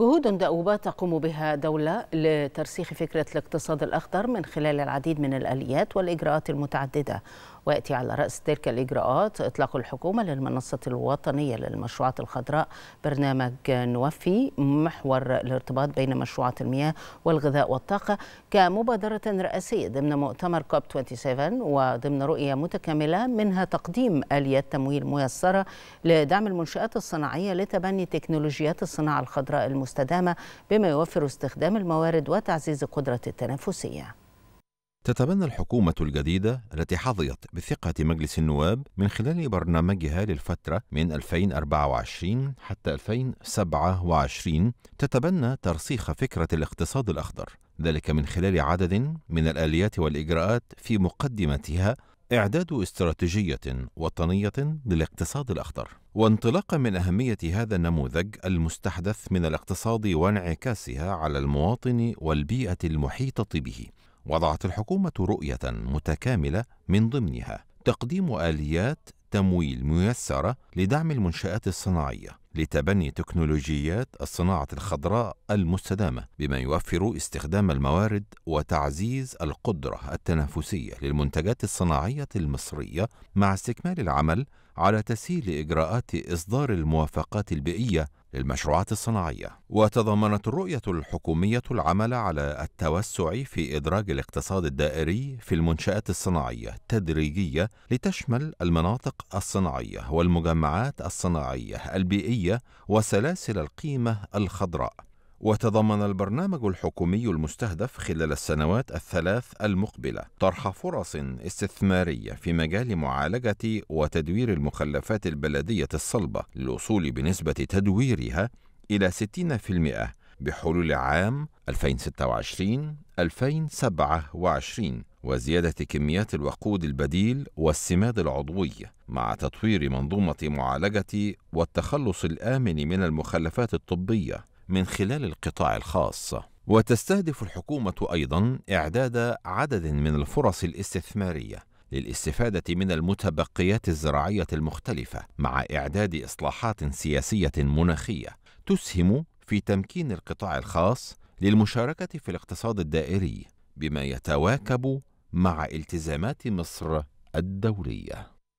جهود دؤوبة تقوم بها دولة لترسيخ فكرة الاقتصاد الأخضر من خلال العديد من الآليات والإجراءات المتعددة ويأتي على رأس تلك الإجراءات إطلاق الحكومة للمنصة الوطنية للمشروعات الخضراء برنامج نوفي محور الارتباط بين مشروعات المياه والغذاء والطاقة كمبادرة رئاسية ضمن مؤتمر كوب 27 وضمن رؤية متكاملة منها تقديم آليات تمويل ميسرة لدعم المنشآت الصناعية لتبني تكنولوجيات الصناعة الخضراء المستدامة بما يوفر استخدام الموارد وتعزيز القدرة التنافسية تتبنى الحكومة الجديدة التي حظيت بثقة مجلس النواب من خلال برنامجها للفترة من 2024 حتى 2027 تتبنى ترسيخ فكرة الاقتصاد الأخضر، ذلك من خلال عدد من الآليات والإجراءات في مقدمتها إعداد استراتيجية وطنية للاقتصاد الأخضر، وانطلاقا من أهمية هذا النموذج المستحدث من الاقتصاد وانعكاسها على المواطن والبيئة المحيطة به، وضعت الحكومة رؤية متكاملة من ضمنها تقديم آليات تمويل ميسرة لدعم المنشآت الصناعية لتبني تكنولوجيات الصناعة الخضراء المستدامة بما يوفر استخدام الموارد وتعزيز القدرة التنافسية للمنتجات الصناعية المصرية مع استكمال العمل على تسهيل إجراءات إصدار الموافقات البيئية للمشروعات الصناعيه وتضمنت الرؤيه الحكوميه العمل على التوسع في ادراج الاقتصاد الدائري في المنشات الصناعيه تدريجيه لتشمل المناطق الصناعيه والمجمعات الصناعيه البيئيه وسلاسل القيمه الخضراء وتضمن البرنامج الحكومي المستهدف خلال السنوات الثلاث المقبلة طرح فرص استثمارية في مجال معالجة وتدوير المخلفات البلدية الصلبة للوصول بنسبة تدويرها إلى 60% بحلول عام 2026 2027 وزيادة كميات الوقود البديل والسماد العضوي مع تطوير منظومة معالجة والتخلص الآمن من المخلفات الطبية من خلال القطاع الخاص وتستهدف الحكومة أيضا إعداد عدد من الفرص الاستثمارية للاستفادة من المتبقيات الزراعية المختلفة مع إعداد إصلاحات سياسية مناخية تسهم في تمكين القطاع الخاص للمشاركة في الاقتصاد الدائري بما يتواكب مع التزامات مصر الدولية